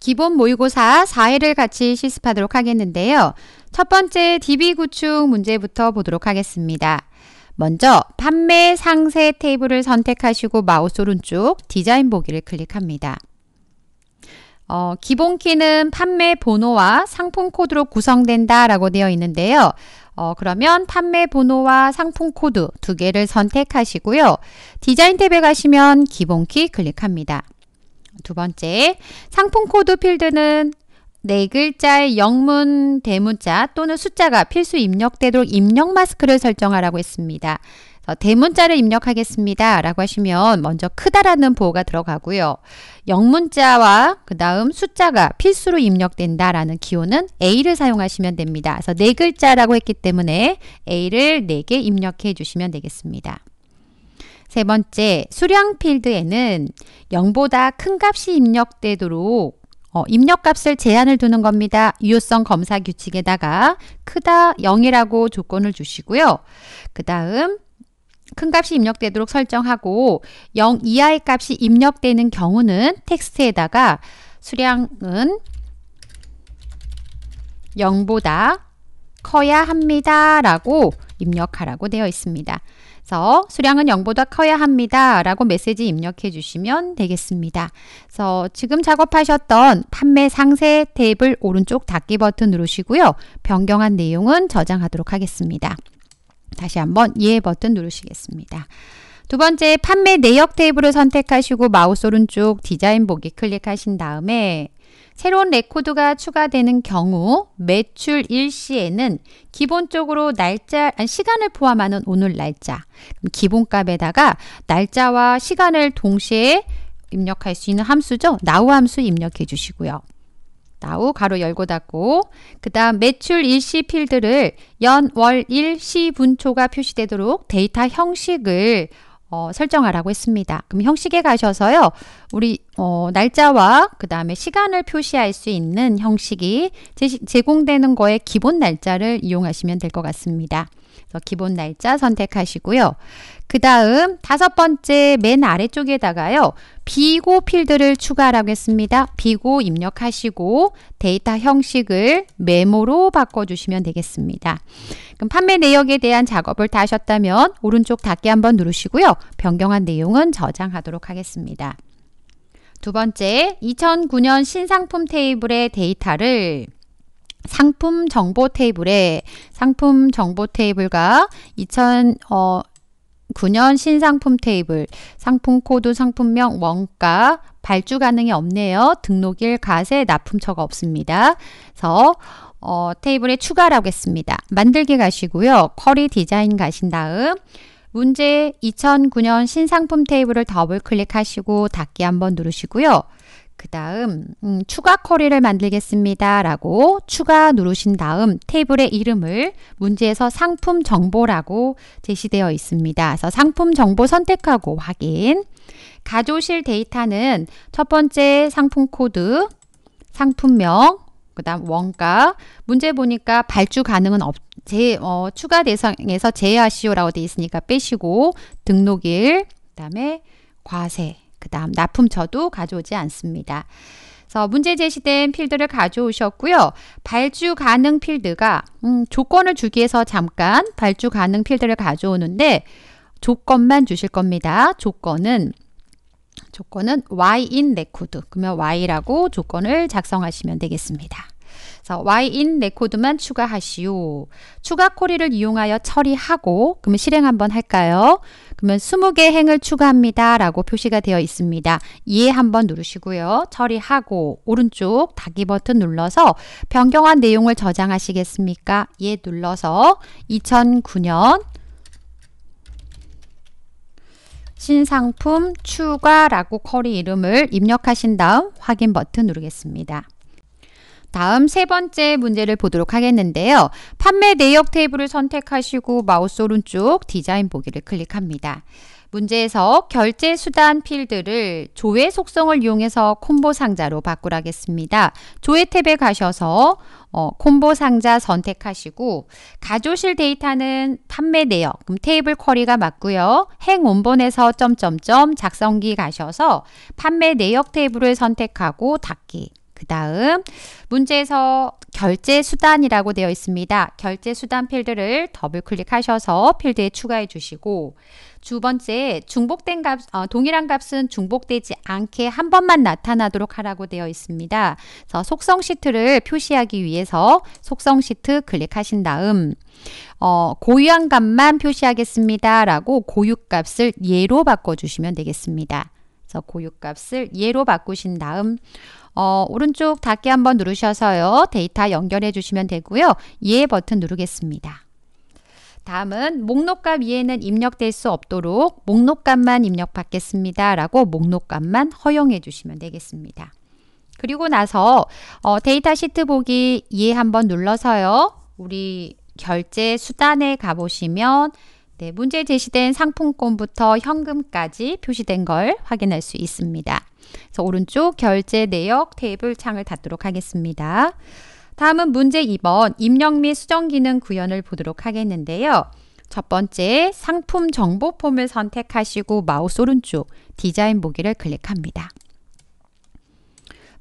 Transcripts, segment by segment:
기본 모의고사 4회를 같이 실습하도록 하겠는데요. 첫 번째 DB 구축 문제부터 보도록 하겠습니다. 먼저 판매 상세 테이블을 선택하시고 마우스 오른쪽 디자인 보기를 클릭합니다. 어, 기본 키는 판매 번호와 상품 코드로 구성된다 라고 되어 있는데요. 어, 그러면 판매 번호와 상품 코드 두 개를 선택하시고요. 디자인 탭에 가시면 기본 키 클릭합니다. 두 번째, 상품 코드 필드는 네 글자의 영문, 대문자 또는 숫자가 필수 입력되도록 입력 마스크를 설정하라고 했습니다. 대문자를 입력하겠습니다. 라고 하시면 먼저 크다라는 보호가 들어가고요. 영문자와 그 다음 숫자가 필수로 입력된다 라는 기호는 A를 사용하시면 됩니다. 그래서 네 글자라고 했기 때문에 A를 4개 입력해 주시면 되겠습니다. 세 번째, 수량 필드에는 0보다 큰 값이 입력되도록 어, 입력값을 제한을 두는 겁니다. 유효성 검사 규칙에다가 크다 0이라고 조건을 주시고요. 그 다음 큰 값이 입력되도록 설정하고 0 이하의 값이 입력되는 경우는 텍스트에다가 수량은 0보다 커야 합니다. 라고 입력하라고 되어 있습니다. 그래서 수량은 0보다 커야 합니다. 라고 메시지 입력해 주시면 되겠습니다. 그래서 지금 작업하셨던 판매 상세 테이블 오른쪽 닫기 버튼 누르시고요. 변경한 내용은 저장하도록 하겠습니다. 다시 한번 예 버튼 누르시겠습니다. 두 번째 판매 내역 테이블을 선택하시고 마우스 오른쪽 디자인 보기 클릭하신 다음에 새로운 레코드가 추가되는 경우 매출 일시에는 기본적으로 날짜, 시간을 포함하는 오늘 날짜, 기본값에다가 날짜와 시간을 동시에 입력할 수 있는 함수죠. 나우 함수 입력해 주시고요. 나우 가로 열고 닫고 그 다음 매출 일시 필드를 연, 월, 일, 시, 분초가 표시되도록 데이터 형식을 어, 설정하라고 했습니다. 그럼 형식에 가셔서요. 우리 어, 날짜와 그 다음에 시간을 표시할 수 있는 형식이 제시, 제공되는 거에 기본 날짜를 이용하시면 될 것 같습니다. 그래서 기본 날짜 선택하시고요. 그 다음 다섯 번째 맨 아래쪽에다가요. 비고 필드를 추가하라고 했습니다. 비고 입력하시고 데이터 형식을 메모로 바꿔주시면 되겠습니다. 그럼 판매 내역에 대한 작업을 다 하셨다면 오른쪽 닫기 한번 누르시고요. 변경한 내용은 저장하도록 하겠습니다. 두 번째, 2009년 신상품 테이블의 데이터를 상품 정보 테이블에 상품 정보 테이블과 2000, 어, 9년 신상품 테이블, 상품 코드, 상품명, 원가, 발주 가능이 없네요. 등록일, 가세, 납품처가 없습니다. 그래서 어, 테이블에 추가라고 했습니다. 만들기 가시고요. 커리 디자인 가신 다음 문제 2009년 신상품 테이블을 더블 클릭하시고 닫기 한번 누르시고요. 그 다음 음, 추가 커리를 만들겠습니다. 라고 추가 누르신 다음 테이블의 이름을 문제에서 상품 정보라고 제시되어 있습니다. 그래서 상품 정보 선택하고 확인 가져오실 데이터는 첫 번째 상품 코드, 상품명, 그 다음 원가 문제 보니까 발주 가능은 없, 제, 어, 추가 대상에서 제외하시오라고 되어 있으니까 빼시고 등록일, 그 다음에 과세 그 다음 납품처도 가져오지 않습니다. 그래서 문제 제시된 필드를 가져오셨고요. 발주 가능 필드가 음, 조건을 주기 위해서 잠깐 발주 가능 필드를 가져오는데 조건만 주실 겁니다. 조건은 조건은 y인 레코드 그러면 y라고 조건을 작성하시면 되겠습니다. 그래서 y인 레코드만 추가하시오. 추가 코리를 이용하여 처리하고 그러 실행 한번 할까요? 그러면 20개 행을 추가합니다. 라고 표시가 되어 있습니다. 이해 한번 누르시고요. 처리하고 오른쪽 닫기 버튼 눌러서 변경한 내용을 저장하시겠습니까? 예 눌러서 2009년 신상품 추가라고 커리 이름을 입력하신 다음 확인 버튼 누르겠습니다. 다음 세 번째 문제를 보도록 하겠는데요. 판매 내역 테이블을 선택하시고 마우스 오른쪽 디자인 보기를 클릭합니다. 문제에서 결제 수단 필드를 조회 속성을 이용해서 콤보 상자로 바꾸라겠습니다. 조회 탭에 가셔서 어, 콤보 상자 선택하시고 가조실 데이터는 판매 내역, 그럼 테이블 쿼리가 맞고요. 행 원본에서 점점점 작성기 가셔서 판매 내역 테이블을 선택하고 닫기 그 다음 문제에서 결제 수단이라고 되어 있습니다. 결제 수단 필드를 더블 클릭하셔서 필드에 추가해 주시고 두 번째 중복된 값 어, 동일한 값은 중복되지 않게 한 번만 나타나도록 하라고 되어 있습니다. 그래서 속성 시트를 표시하기 위해서 속성 시트 클릭하신 다음 어, 고유한 값만 표시하겠습니다. 라고 고유값을 예로 바꿔주시면 되겠습니다. 그래서 고유값을 예로 바꾸신 다음 어, 오른쪽 닫기 한번 누르셔서요. 데이터 연결해 주시면 되고요. 예 버튼 누르겠습니다. 다음은 목록값 위에는 입력될 수 없도록 목록값만 입력받겠습니다. 라고 목록값만 허용해 주시면 되겠습니다. 그리고 나서 어, 데이터 시트 보기 예 한번 눌러서요. 우리 결제 수단에 가보시면 네, 문제 제시된 상품권부터 현금까지 표시된 걸 확인할 수 있습니다. 그래서 오른쪽 결제 내역 테이블 창을 닫도록 하겠습니다. 다음은 문제 2번 입력 및 수정 기능 구현을 보도록 하겠는데요. 첫 번째 상품 정보 폼을 선택하시고 마우스 오른쪽 디자인 보기를 클릭합니다.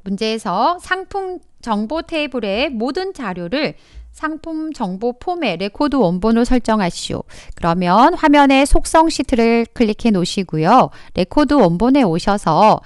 문제에서 상품 정보 테이블의 모든 자료를 상품 정보 폼의 레코드 원본으로 설정하시오. 그러면 화면에 속성 시트를 클릭해 놓으시고요. 레코드 원본에 오셔서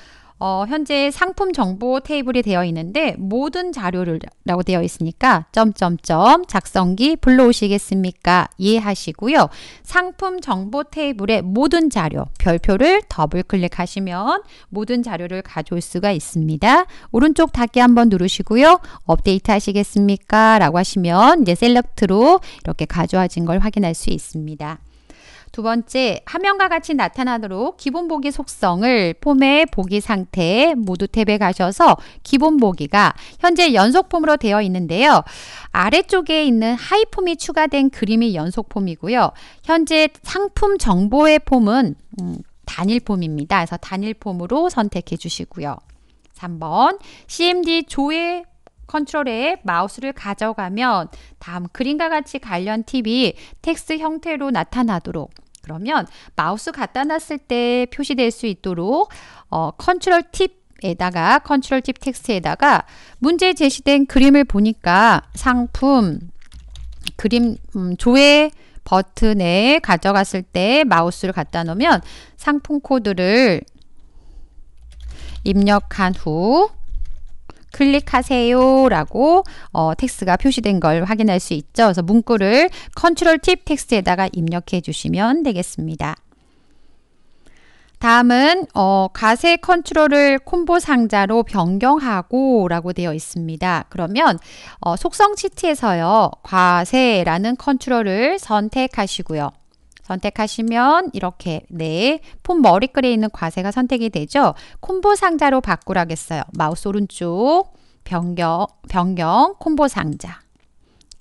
어, 현재 상품 정보 테이블이 되어 있는데 모든 자료를 라고 되어 있으니까 점점점 작성기 불러오시겠습니까? 이해하시고요. 상품 정보 테이블의 모든 자료 별표를 더블 클릭하시면 모든 자료를 가져올 수가 있습니다. 오른쪽 닫기 한번 누르시고요. 업데이트 하시겠습니까? 라고 하시면 이제 셀렉트로 이렇게 가져와진 걸 확인할 수 있습니다. 두 번째, 화면과 같이 나타나도록 기본 보기 속성을 폼의 보기 상태 모두 탭에 가셔서 기본 보기가 현재 연속 폼으로 되어 있는데요. 아래쪽에 있는 하이 폼이 추가된 그림이 연속 폼이고요. 현재 상품 정보의 폼은 음, 단일 폼입니다. 그래서 단일 폼으로 선택해 주시고요. 3번 CMD 조회 컨트롤에 마우스를 가져가면 다음 그림과 같이 관련 팁이 텍스트 형태로 나타나도록 그러면 마우스 갖다 놨을 때 표시될 수 있도록 어, 컨트롤 팁에다가 컨트롤 팁 텍스트에다가 문제 제시된 그림을 보니까 상품 그림 음, 조회 버튼에 가져갔을 때 마우스를 갖다 놓으면 상품 코드를 입력한 후 클릭하세요라고 어, 텍스트가 표시된 걸 확인할 수 있죠. 그래서 문구를 컨트롤 팁 텍스트에다가 입력해 주시면 되겠습니다. 다음은 어, 가세 컨트롤을 콤보 상자로 변경하고 라고 되어 있습니다. 그러면 어, 속성 시트에서요. 과세라는 컨트롤을 선택하시고요. 선택하시면 이렇게 네, 폰 머리글에 있는 과세가 선택이 되죠. 콤보 상자로 바꾸라겠어요. 마우스 오른쪽 변경, 변경 콤보 상자.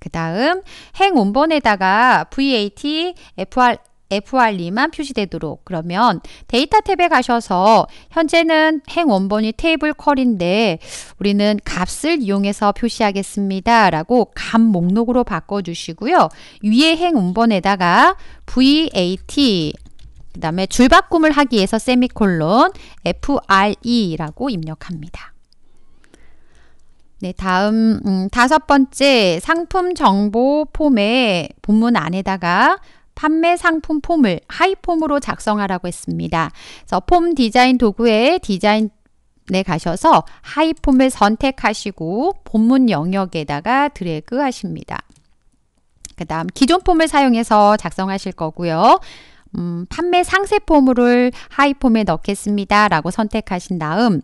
그 다음 행 원본에다가 VAT, FR, FRE만 표시되도록 그러면 데이터 탭에 가셔서 현재는 행 원본이 테이블 컬인데 우리는 값을 이용해서 표시하겠습니다. 라고 값 목록으로 바꿔주시고요. 위에 행 원본에다가 VAT 그 다음에 줄바꿈을 하기 위해서 세미콜론 FRE라고 입력합니다. 네, 다음 음, 다섯 번째 상품 정보 폼의 본문 안에다가 판매 상품 폼을 하이폼으로 작성하라고 했습니다. 그래서 폼 디자인 도구에 디자인 네 가셔서 하이폼을 선택하시고 본문 영역에다가 드래그 하십니다. 그 다음 기존 폼을 사용해서 작성하실 거고요. 음, 판매 상세 폼을 하이폼에 넣겠습니다. 라고 선택하신 다음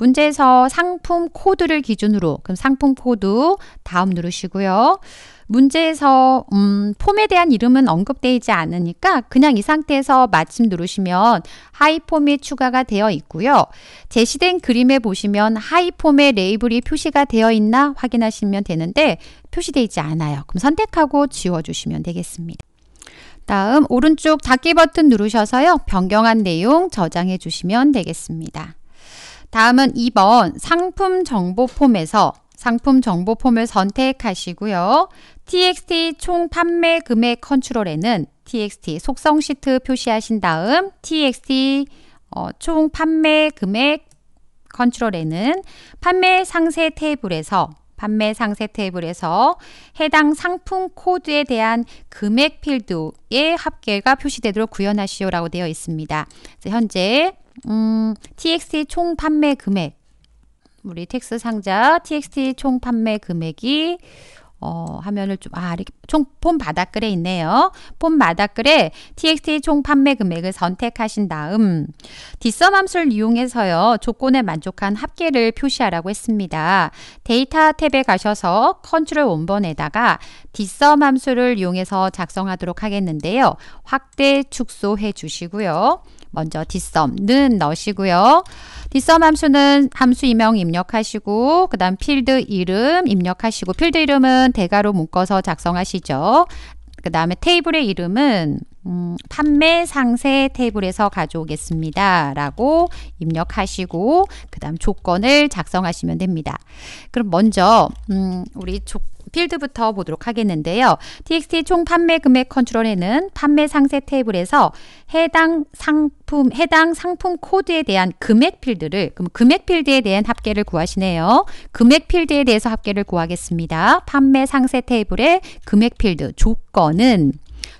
문제에서 상품 코드를 기준으로 그럼 상품 코드 다음 누르시고요. 문제에서 음, 폼에 대한 이름은 언급되어 있지 않으니까 그냥 이 상태에서 마침 누르시면 하이폼이 추가가 되어 있고요. 제시된 그림에 보시면 하이폼의 레이블이 표시가 되어 있나 확인하시면 되는데 표시되어 있지 않아요. 그럼 선택하고 지워주시면 되겠습니다. 다음 오른쪽 닫기 버튼 누르셔서요. 변경한 내용 저장해 주시면 되겠습니다. 다음은 2번 상품 정보 폼에서 상품 정보 폼을 선택하시고요. TXT 총 판매 금액 컨트롤에는 TXT 속성 시트 표시하신 다음 TXT 어, 총 판매 금액 컨트롤에는 판매 상세 테이블에서 판매 상세 테이블에서 해당 상품 코드에 대한 금액 필드의 합계가 표시되도록 구현하시오라고 되어 있습니다. 현재 음, TXT 총 판매 금액. 우리 텍스 상자 TXT 총 판매 금액이 어, 화면을 좀, 아, 이렇게 총, 폰 바닥글에 있네요. 폰 바닥글에 TXT 총 판매 금액을 선택하신 다음, 디썸 함수를 이용해서요, 조건에 만족한 합계를 표시하라고 했습니다. 데이터 탭에 가셔서 컨트롤 원번에다가 디썸 함수를 이용해서 작성하도록 하겠는데요. 확대, 축소해 주시고요. 먼저 뒷썸는 넣으시고요. 뒷썸 함수는 함수 이명 입력하시고 그 다음 필드 이름 입력하시고 필드 이름은 대괄호 묶어서 작성하시죠. 그 다음에 테이블의 이름은 음, 판매 상세 테이블에서 가져오겠습니다. 라고 입력하시고 그 다음 조건을 작성하시면 됩니다. 그럼 먼저 음, 우리 조, 필드부터 보도록 하겠는데요. TXT 총 판매 금액 컨트롤에는 판매 상세 테이블에서 해당 상품, 해당 상품 코드에 대한 금액 필드를, 그럼 금액 필드에 대한 합계를 구하시네요. 금액 필드에 대해서 합계를 구하겠습니다. 판매 상세 테이블의 금액 필드, 조건은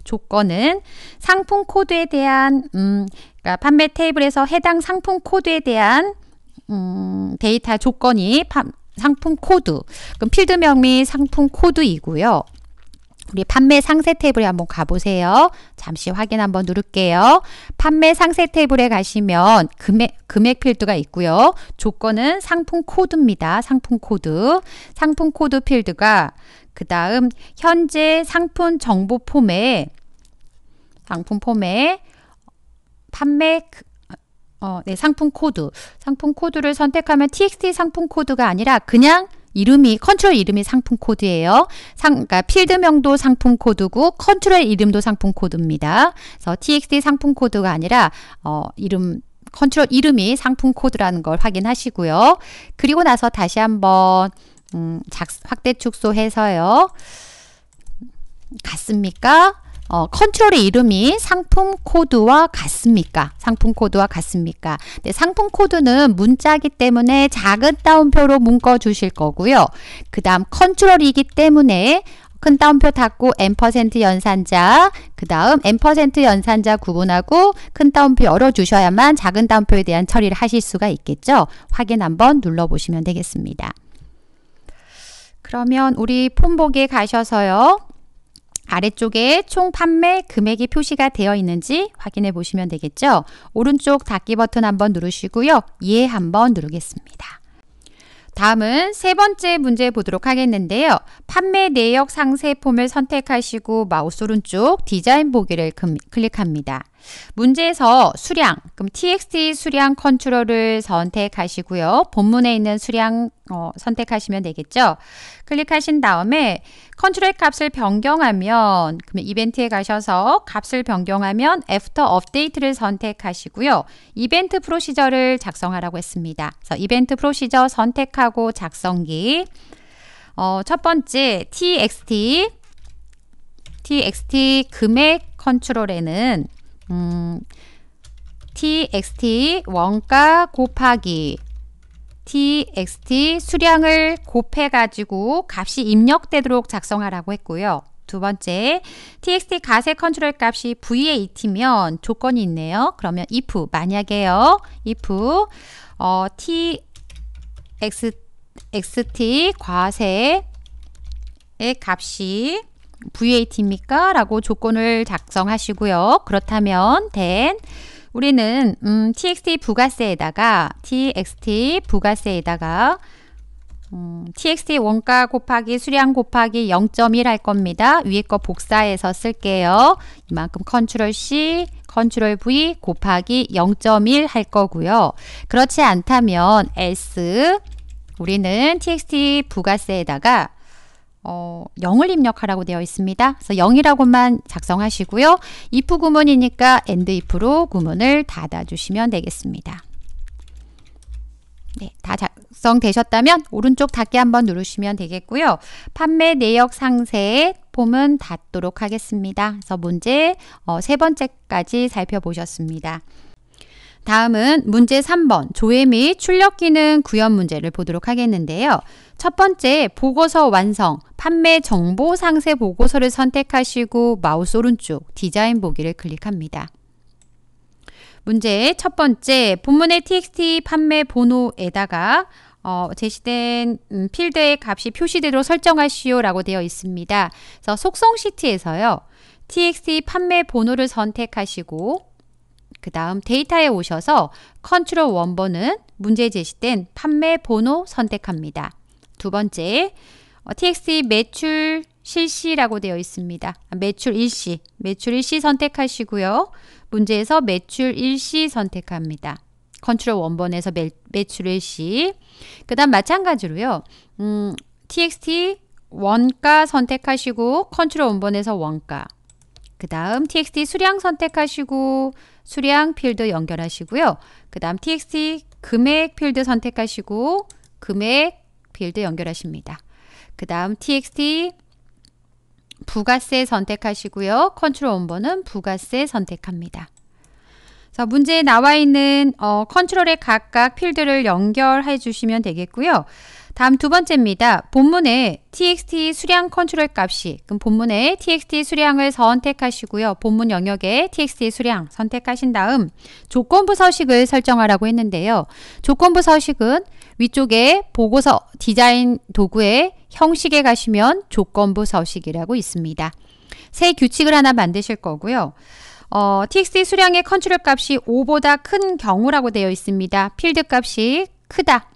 조건은 상품 코드에 대한 음, 그러니까 판매 테이블에서 해당 상품 코드에 대한 음, 데이터 조건이 파, 상품 코드. 그럼 필드명 및 상품 코드이고요. 우리 판매 상세 테이블에 한번 가보세요. 잠시 확인 한번 누를게요. 판매 상세 테이블에 가시면 금액, 금액 필드가 있고요. 조건은 상품 코드입니다. 상품 코드. 상품 코드 필드가 그 다음 현재 상품 정보 폼에 상품 폼에 판매 그 어, 네, 상품 코드. 상품 코드를 선택하면 txt 상품 코드가 아니라 그냥 이름이 컨트롤 이름이 상품 코드예요. 상 그러니까 필드명도 상품 코드고 컨트롤 이름도 상품 코드입니다. 그래서 txt 상품 코드가 아니라 어, 이름 컨트롤 이름이 상품 코드라는 걸 확인하시고요. 그리고 나서 다시 한번 음, 작, 확대 축소해서요. 갔습니까 어, 컨트롤의 이름이 상품 코드와 같습니까? 상품 코드와 같습니까? 네, 상품 코드는 문자기 때문에 작은 따옴표로 묶어 주실 거고요. 그 다음 컨트롤이기 때문에 큰 따옴표 닫고 n% 연산자 그 다음 n% 연산자 구분하고 큰 따옴표 열어주셔야만 작은 따옴표에 대한 처리를 하실 수가 있겠죠. 확인 한번 눌러보시면 되겠습니다. 그러면 우리 폼보에 가셔서요. 아래쪽에 총 판매 금액이 표시가 되어 있는지 확인해 보시면 되겠죠. 오른쪽 닫기 버튼 한번 누르시고요. 예 한번 누르겠습니다. 다음은 세 번째 문제 보도록 하겠는데요. 판매 내역 상세 폼을 선택하시고 마우스 오른쪽 디자인 보기를 클릭합니다. 문제에서 수량, 그럼 txt 수량 컨트롤을 선택하시고요. 본문에 있는 수량 어, 선택하시면 되겠죠. 클릭하신 다음에 컨트롤 값을 변경하면 그러 이벤트에 가셔서 값을 변경하면 after update를 선택하시고요. 이벤트 프로시저를 작성하라고 했습니다. 그래서 이벤트 프로시저 선택하고 작성기 어, 첫 번째 txt txt 금액 컨트롤에는 음, txt 원가 곱하기 txt 수량을 곱해 가지고 값이 입력되도록 작성하라고 했고요. 두 번째, txt 가세 컨트롤 값이 v에 있면 조건이 있네요. 그러면 if 만약에요. if 어, txt 과세의 값이 VAT입니까? 라고 조건을 작성하시고요. 그렇다면 then 우리는 음, txt 부가세에다가 txt 부가세에다가 음, txt 원가 곱하기 수량 곱하기 0.1 할 겁니다. 위에 거 복사해서 쓸게요. 이만큼 컨트롤 C, 컨트롤 V 곱하기 0.1 할 거고요. 그렇지 않다면 S 우리는 txt 부가세에다가 어, 0을 입력하라고 되어 있습니다. 그래서 0이라고만 작성하시고요. if 구문이니까 and if로 구문을 닫아주시면 되겠습니다. 네, 다 작성되셨다면 오른쪽 닫기 한번 누르시면 되겠고요. 판매 내역 상세 폼은 닫도록 하겠습니다. 그래서 문제 어, 세 번째까지 살펴보셨습니다. 다음은 문제 3번 조회 및 출력 기능 구현 문제를 보도록 하겠는데요. 첫 번째 보고서 완성, 판매 정보 상세 보고서를 선택하시고 마우스 오른쪽 디자인 보기를 클릭합니다. 문제 첫 번째 본문의 txt 판매 번호에다가 어, 제시된 음, 필드의 값이 표시대로 설정하시오 라고 되어 있습니다. 그래서 속성 시트에서요. txt 판매 번호를 선택하시고 그 다음 데이터에 오셔서 컨트롤 1번은 문제 제시된 판매 번호 선택합니다. 두 번째, 어, txt 매출 실시라고 되어 있습니다. 아, 매출 일시, 매출 일시 선택하시고요. 문제에서 매출 일시 선택합니다. 컨트롤 1번에서 매, 매출 일시. 그 다음 마찬가지로요. 음, txt 원가 선택하시고 컨트롤 1번에서 원가. 그 다음 txt 수량 선택하시고 수량 필드 연결하시고요. 그 다음 txt 금액 필드 선택하시고 금액 필드 연결하십니다. 그 다음 txt 부가세 선택하시고요. 컨트롤 원버는 부가세 선택합니다. 자, 문제에 나와 있는 어, 컨트롤의 각각 필드를 연결해 주시면 되겠고요. 다음 두 번째입니다. 본문에 txt 수량 컨트롤 값이 그럼 본문에 txt 수량을 선택하시고요. 본문 영역에 txt 수량 선택하신 다음 조건부 서식을 설정하라고 했는데요. 조건부 서식은 위쪽에 보고서 디자인 도구의 형식에 가시면 조건부 서식이라고 있습니다. 새 규칙을 하나 만드실 거고요. 어, txt 수량의 컨트롤 값이 5보다 큰 경우라고 되어 있습니다. 필드 값이 크다.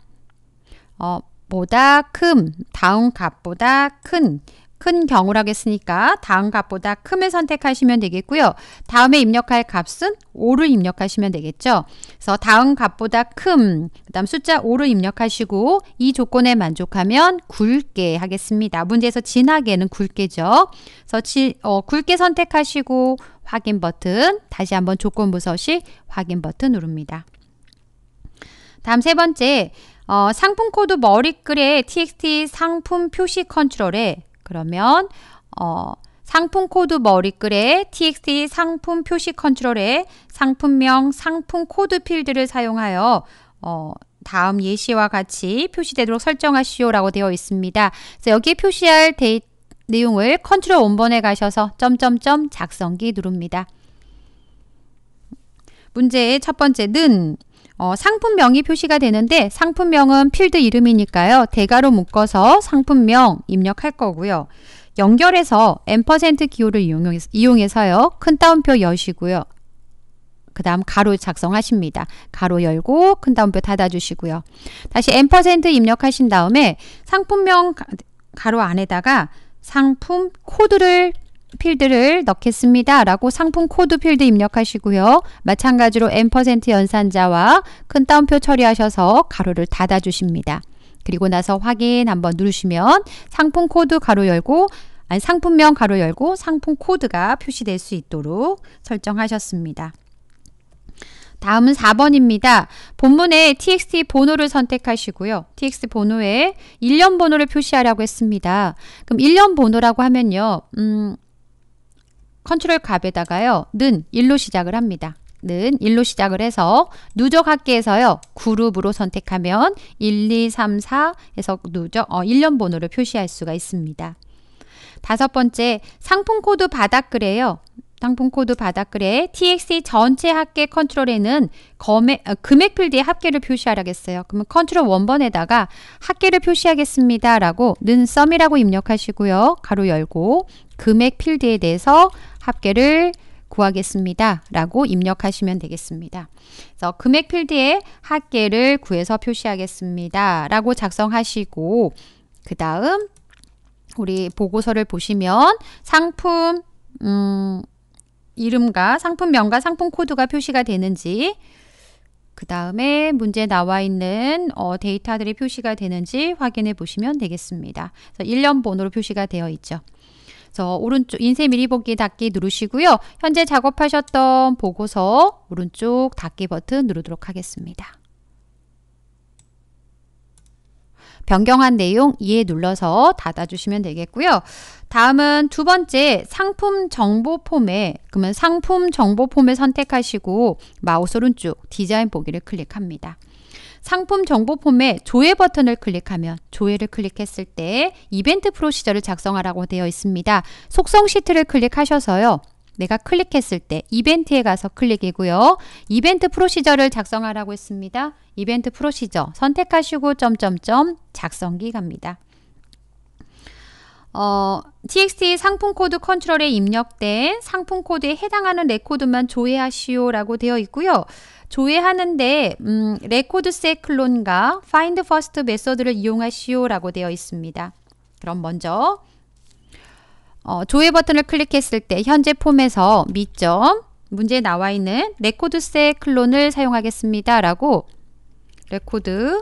어, 값보다 큼, 다음 값보다 큰, 큰 경우라 겠으니까 다음 값보다 큼을 선택하시면 되겠고요. 다음에 입력할 값은 5를 입력하시면 되겠죠. 그래서 다음 값보다 큼, 그 다음 숫자 5를 입력하시고 이 조건에 만족하면 굵게 하겠습니다. 문제에서 진하게는 굵게죠. 그래서 지, 어, 굵게 선택하시고 확인 버튼, 다시 한번 조건부 서시 확인 버튼 누릅니다. 다음 세 번째, 어, 상품 코드 머리글에 txt 상품 표시 컨트롤에 그러면 어, 상품 코드 머리글에 txt 상품 표시 컨트롤에 상품명 상품 코드 필드를 사용하여 어, 다음 예시와 같이 표시되도록 설정하시오 라고 되어 있습니다. 그래서 여기에 표시할 데이, 내용을 컨트롤 원번에 가셔서 점점점 작성기 누릅니다. 문제의 첫 번째는 어, 상품명이 표시가 되는데 상품명은 필드 이름이니까요. 대괄호 묶어서 상품명 입력할 거고요. 연결해서 n% 기호를 이용해서, 이용해서요. 큰 따옴표 여시고요. 그 다음 가로 작성하십니다. 가로 열고 큰 따옴표 닫아주시고요. 다시 n% 입력하신 다음에 상품명 가로 안에다가 상품 코드를 필드를 넣겠습니다. 라고 상품 코드 필드 입력하시고요. 마찬가지로 n% 연산자와 큰 따옴표 처리하셔서 가로를 닫아주십니다. 그리고 나서 확인 한번 누르시면 상품 코드 가로 열고 아니 상품명 가로 열고 상품 코드가 표시될 수 있도록 설정하셨습니다. 다음은 4번입니다. 본문에 txt 번호를 선택하시고요. txt 번호에 1년 번호를 표시하라고 했습니다. 그럼 1년 번호라고 하면요. 음, 컨트롤 값에다가요는 1로 시작을 합니다. 는 1로 시작을 해서 누적 합계에서요 그룹으로 선택하면 1, 2, 3, 4에서 누적 어, 1년 번호를 표시할 수가 있습니다. 다섯 번째 상품 코드 바닥글에요. 상품 코드 바닥글에 TXT e 전체 합계 컨트롤에는 검액, 어, 금액 필드에 합계를 표시하라겠어요. 그러면 컨트롤 원번에다가 합계를 표시하겠습니다. 라고 는 썸이라고 입력하시고요. 가로 열고 금액 필드에 대해서 합계를 구하겠습니다. 라고 입력하시면 되겠습니다. 그래서 금액 필드에 합계를 구해서 표시하겠습니다. 라고 작성하시고 그 다음 우리 보고서를 보시면 상품 음, 이름과 상품명과 상품 코드가 표시가 되는지 그 다음에 문제 나와 있는 어, 데이터들이 표시가 되는지 확인해 보시면 되겠습니다. 그래서 1년 번호로 표시가 되어 있죠. 저 오른쪽 인쇄 미리 보기 닫기 누르시고요. 현재 작업하셨던 보고서 오른쪽 닫기 버튼 누르도록 하겠습니다. 변경한 내용 이에 눌러서 닫아주시면 되겠고요. 다음은 두 번째 상품 정보 폼에 그러면 상품 정보 폼을 선택하시고 마우스 오른쪽 디자인 보기를 클릭합니다. 상품 정보 폼에 조회 버튼을 클릭하면 조회를 클릭했을 때 이벤트 프로시저를 작성하라고 되어 있습니다. 속성 시트를 클릭하셔서요. 내가 클릭했을 때 이벤트에 가서 클릭이고요. 이벤트 프로시저를 작성하라고 했습니다. 이벤트 프로시저 선택하시고 점점점 작성기 갑니다. 어, txt 상품 코드 컨트롤에 입력된 상품 코드에 해당하는 레코드만 조회하시오라고 되어 있고요. 조회하는데 음, 레코드셋 클론과 find first 메소드를 이용하시오라고 되어 있습니다. 그럼 먼저 어, 조회 버튼을 클릭했을 때 현재 폼에서 미점 문제에 나와 있는 레코드셋 클론을 사용하겠습니다. 라고 레코드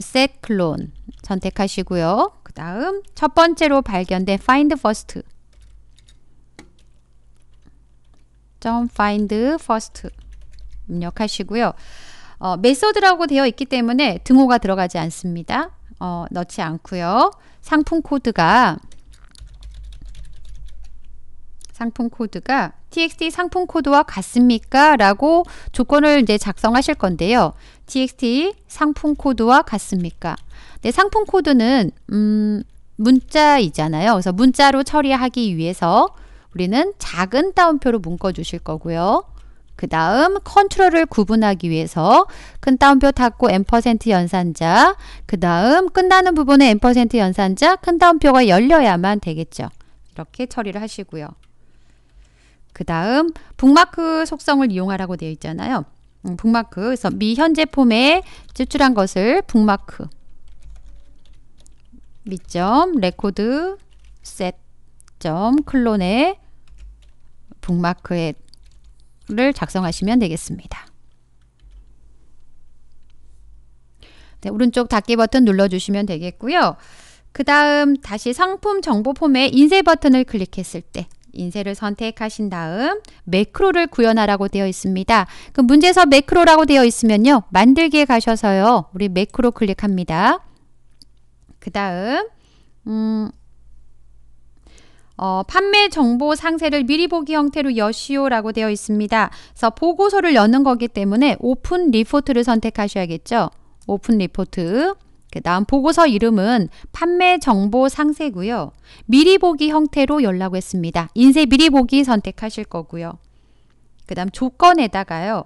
셋 클론 선택하시고요. 그 다음 첫 번째로 발견된 find first 점 find first 입력하시고요. 어, 메소드라고 되어 있기 때문에 등호가 들어가지 않습니다. 어, 넣지 않고요. 상품 코드가 상품 코드가 txt 상품 코드와 같습니까? 라고 조건을 이제 작성하실 건데요. txt 상품 코드와 같습니까? 네, 상품 코드는 음, 문자이잖아요. 그래서 문자로 처리하기 위해서 우리는 작은 따옴표로 묶어 주실 거고요. 그 다음 컨트롤을 구분하기 위해서 큰 따옴표 닫고 n% 연산자 그 다음 끝나는 부분에 n% 연산자 큰 따옴표가 열려야만 되겠죠. 이렇게 처리를 하시고요. 그 다음 북마크 속성을 이용하라고 되어 있잖아요. 음, 북마크 그래서 미 현재 폼에 제출한 것을 북마크 미점 레코드 셋점 클론에 북마크를 작성하시면 되겠습니다. 네, 오른쪽 닫기 버튼 눌러주시면 되겠고요. 그 다음 다시 상품 정보 폼에 인쇄 버튼을 클릭했을 때 인쇄를 선택하신 다음 매크로를 구현하라고 되어 있습니다. 그 문제에서 매크로라고 되어 있으면요. 만들기에 가셔서요. 우리 매크로 클릭합니다. 그 다음 음, 어, 판매 정보 상세를 미리 보기 형태로 여시오라고 되어 있습니다. 그래서 보고서를 여는 거기 때문에 오픈 리포트를 선택하셔야겠죠. 오픈 리포트. 그 다음 보고서 이름은 판매 정보 상세고요. 미리 보기 형태로 열라고 했습니다. 인쇄 미리 보기 선택하실 거고요. 그 다음 조건에다가요.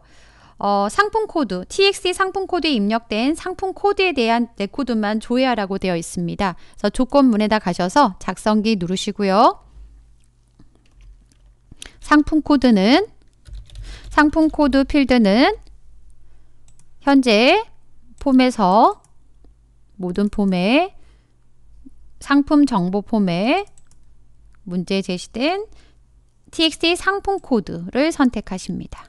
어, 상품 코드, TXT 상품 코드에 입력된 상품 코드에 대한 레 코드만 조회하라고 되어 있습니다. 그래서 조건문에다 가셔서 작성기 누르시고요. 상품 코드는 상품 코드 필드는 현재 폼에서 모든 폼에 상품 정보 폼에 문제 제시된 txt 상품 코드를 선택하십니다.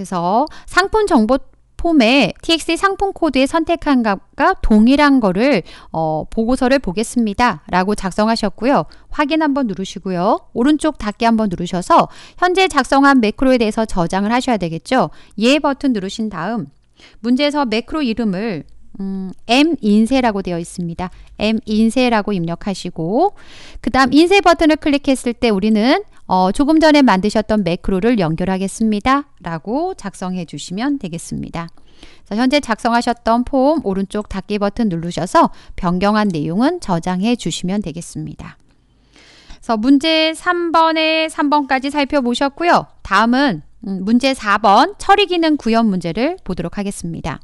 그래서 상품 정보 폼에 txt 상품 코드에 선택한 값과 동일한 거를 어, 보고서를 보겠습니다. 라고 작성하셨고요. 확인 한번 누르시고요. 오른쪽 닫기 한번 누르셔서 현재 작성한 매크로에 대해서 저장을 하셔야 되겠죠. 예 버튼 누르신 다음 문제에서 매크로 이름을 음, M 인쇄라고 되어 있습니다. M 인쇄라고 입력하시고 그 다음 인쇄 버튼을 클릭했을 때 우리는 어, 조금 전에 만드셨던 매크로를 연결하겠습니다. 라고 작성해 주시면 되겠습니다. 자, 현재 작성하셨던 폼 오른쪽 닫기 버튼 누르셔서 변경한 내용은 저장해 주시면 되겠습니다. 그래서 문제 3번에 3번까지 살펴보셨고요. 다음은 음, 문제 4번 처리 기능 구현 문제를 보도록 하겠습니다.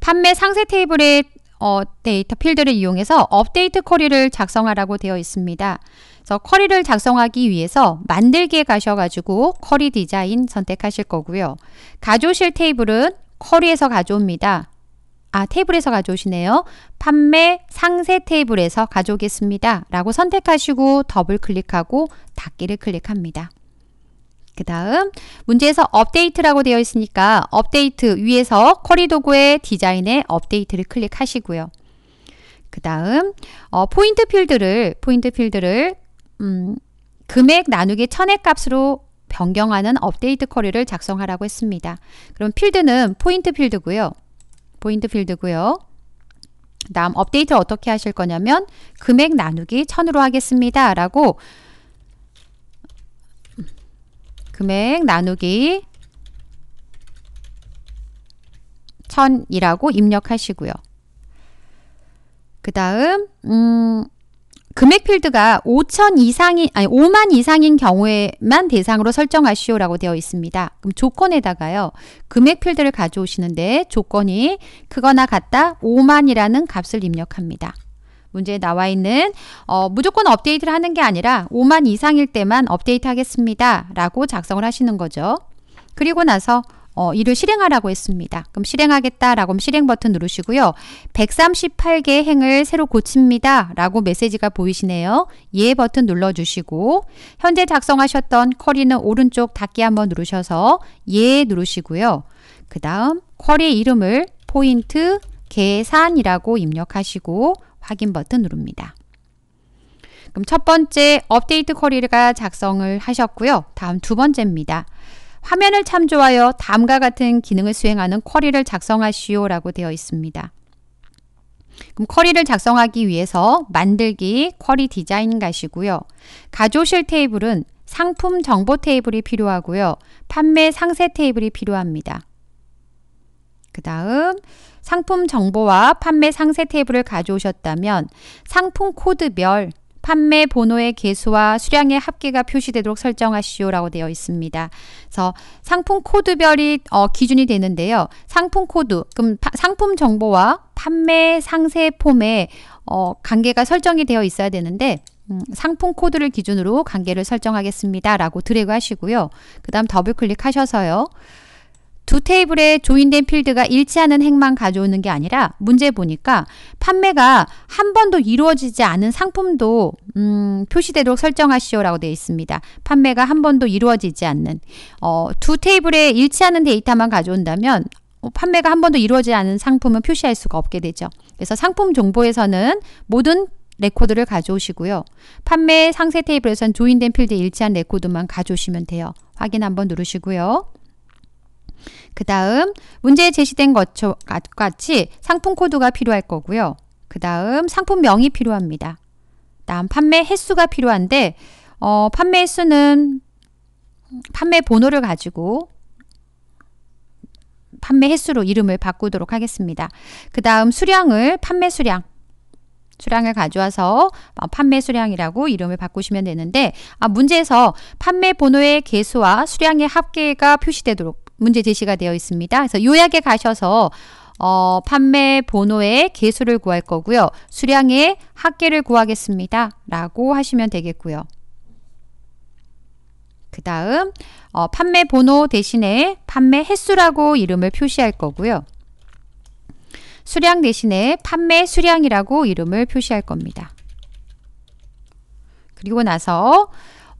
판매 상세 테이블의 어, 데이터 필드를 이용해서 업데이트 쿼리를 작성하라고 되어 있습니다. 그래서 쿼리를 작성하기 위해서 만들기에 가셔가지고 쿼리 디자인 선택하실 거고요. 가져오실 테이블은 쿼리에서 가져옵니다. 아 테이블에서 가져오시네요. 판매 상세 테이블에서 가져오겠습니다. 라고 선택하시고 더블 클릭하고 닫기를 클릭합니다. 그 다음 문제에서 업데이트라고 되어 있으니까 업데이트 위에서 쿼리 도구의 디자인에 업데이트를 클릭하시고요. 그 다음 어, 포인트 필드를 포인트 필드를 음, 금액 나누기 천액 값으로 변경하는 업데이트 쿼리를 작성하라고 했습니다. 그럼 필드는 포인트 필드고요. 포인트 필드고요. 다음 업데이트 어떻게 하실 거냐면 금액 나누기 천으로 하겠습니다. 라고 금액 나누기 천이라고 입력하시고요. 그 다음 음, 금액 필드가 5천 이상인 아니 5만 이상인 경우에만 대상으로 설정하시오라고 되어 있습니다. 그럼 조건에다가요. 금액 필드를 가져오시는데 조건이 크거나 같다 5만이라는 값을 입력합니다. 문제에 나와 있는 어, 무조건 업데이트를 하는 게 아니라 5만 이상일 때만 업데이트 하겠습니다. 라고 작성을 하시는 거죠. 그리고 나서 어, 이를 실행하라고 했습니다. 그럼 실행하겠다라고 하면 실행 버튼 누르시고요. 138개의 행을 새로 고칩니다. 라고 메시지가 보이시네요. 예 버튼 눌러주시고 현재 작성하셨던 쿼리는 오른쪽 닫기 한번 누르셔서 예 누르시고요. 그 다음 쿼리의 이름을 포인트 계산이라고 입력하시고 확인 버튼 누릅니다. 그럼 첫 번째 업데이트 쿼리가 작성을 하셨고요. 다음 두 번째입니다. 화면을 참조하여 다음과 같은 기능을 수행하는 쿼리를 작성하시오 라고 되어 있습니다. 그럼 쿼리를 작성하기 위해서 만들기, 쿼리 디자인 가시고요. 가조실 테이블은 상품 정보 테이블이 필요하고요. 판매 상세 테이블이 필요합니다. 그 다음 상품 정보와 판매 상세 테이블을 가져오셨다면 상품 코드별 판매 번호의 개수와 수량의 합계가 표시되도록 설정하시오라고 되어 있습니다. 그래서 상품 코드별이 어, 기준이 되는데요. 상품 코드, 그럼 파, 상품 정보와 판매 상세 폼에 어, 관계가 설정이 되어 있어야 되는데 음, 상품 코드를 기준으로 관계를 설정하겠습니다. 라고 드래그 하시고요. 그 다음 더블 클릭하셔서요. 두 테이블에 조인된 필드가 일치하는 행만 가져오는 게 아니라 문제 보니까 판매가 한 번도 이루어지지 않은 상품도 음, 표시되도록 설정하시오라고 되어 있습니다. 판매가 한 번도 이루어지지 않는 어, 두 테이블에 일치하는 데이터만 가져온다면 어, 판매가 한 번도 이루어지지 않은 상품은 표시할 수가 없게 되죠. 그래서 상품 정보에서는 모든 레코드를 가져오시고요. 판매 상세 테이블에선 조인된 필드에 일치한 레코드만 가져오시면 돼요. 확인 한번 누르시고요. 그 다음 문제에 제시된 것과 처 같이 상품 코드가 필요할 거고요. 그 다음 상품명이 필요합니다. 다음 판매 횟수가 필요한데 어, 판매 횟수는 판매 번호를 가지고 판매 횟수로 이름을 바꾸도록 하겠습니다. 그 다음 수량을 판매 수량 수량을 가져와서 판매 수량이라고 이름을 바꾸시면 되는데 아, 문제에서 판매 번호의 개수와 수량의 합계가 표시되도록 문제 제시가 되어 있습니다. 그래서 요약에 가셔서 어, 판매 번호의 개수를 구할 거고요. 수량의 합계를 구하겠습니다. 라고 하시면 되겠고요. 그 다음 어, 판매 번호 대신에 판매 횟수라고 이름을 표시할 거고요. 수량 대신에 판매 수량이라고 이름을 표시할 겁니다. 그리고 나서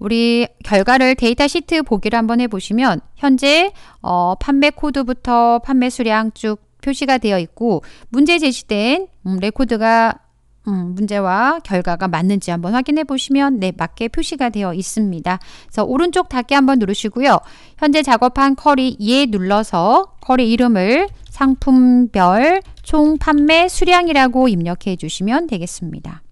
우리 결과를 데이터 시트 보기를 한번 해보시면 현재 어, 판매 코드부터 판매 수량 쭉 표시가 되어 있고 문제 제시된 음, 레코드가 음, 문제와 결과가 맞는지 한번 확인해 보시면 네 맞게 표시가 되어 있습니다. 그래서 오른쪽 닫기 한번 누르시고요. 현재 작업한 커리 2에 눌러서 커리 이름을 상품별 총 판매 수량이라고 입력해 주시면 되겠습니다.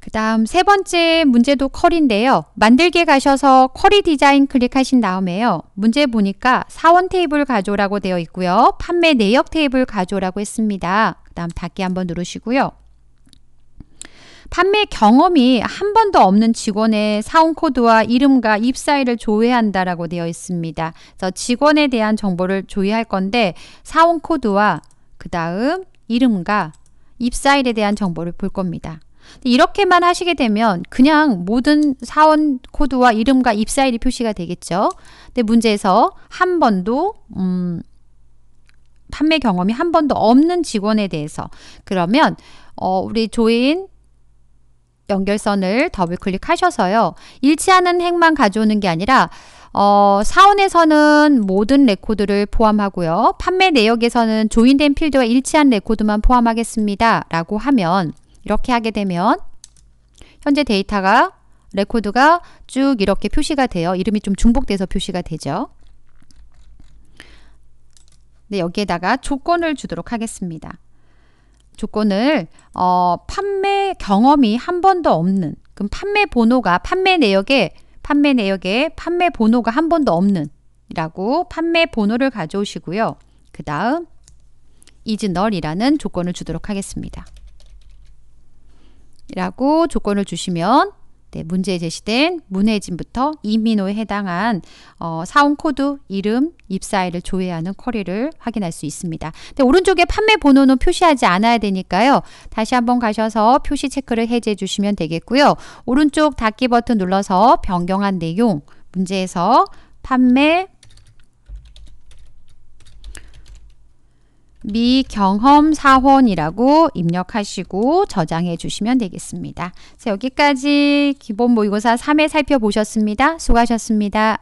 그 다음 세 번째 문제도 컬인데요. 만들기에 가셔서 컬리 디자인 클릭하신 다음에요. 문제 보니까 사원 테이블 가조라고 되어 있고요. 판매 내역 테이블 가조라고 했습니다. 그 다음 닫기 한번 누르시고요. 판매 경험이 한 번도 없는 직원의 사원 코드와 이름과 입사일을 조회한다라고 되어 있습니다. 그래서 직원에 대한 정보를 조회할 건데 사원 코드와 그 다음 이름과 입사일에 대한 정보를 볼 겁니다. 이렇게만 하시게 되면 그냥 모든 사원 코드와 이름과 입사일이 표시가 되겠죠. 근데 문제에서 한 번도 음, 판매 경험이 한 번도 없는 직원에 대해서 그러면 어, 우리 조인 연결선을 더블 클릭하셔서요. 일치하는 행만 가져오는 게 아니라 어, 사원에서는 모든 레코드를 포함하고요. 판매 내역에서는 조인된 필드와 일치한 레코드만 포함하겠습니다. 라고 하면 이렇게 하게 되면 현재 데이터가 레코드가 쭉 이렇게 표시가 돼요. 이름이 좀 중복돼서 표시가 되죠. 네, 여기에다가 조건을 주도록 하겠습니다. 조건을 어, 판매 경험이 한 번도 없는 그럼 판매 번호가 판매 내역에 판매 내역에 판매 번호가 한 번도 없는 라고 판매 번호를 가져오시고요. 그 다음 이즈널이라는 조건을 주도록 하겠습니다. 라고 조건을 주시면 네, 문제에 제시된 문해진부터 이민호에 해당한 어, 사원 코드, 이름, 입사일을 조회하는 쿼리를 확인할 수 있습니다. 근 오른쪽에 판매 번호는 표시하지 않아야 되니까요. 다시 한번 가셔서 표시 체크를 해제해 주시면 되겠고요. 오른쪽 닫기 버튼 눌러서 변경한 내용 문제에서 판매 미경험 사원이라고 입력하시고 저장해 주시면 되겠습니다. 여기까지 기본 모의고사 3회 살펴보셨습니다. 수고하셨습니다.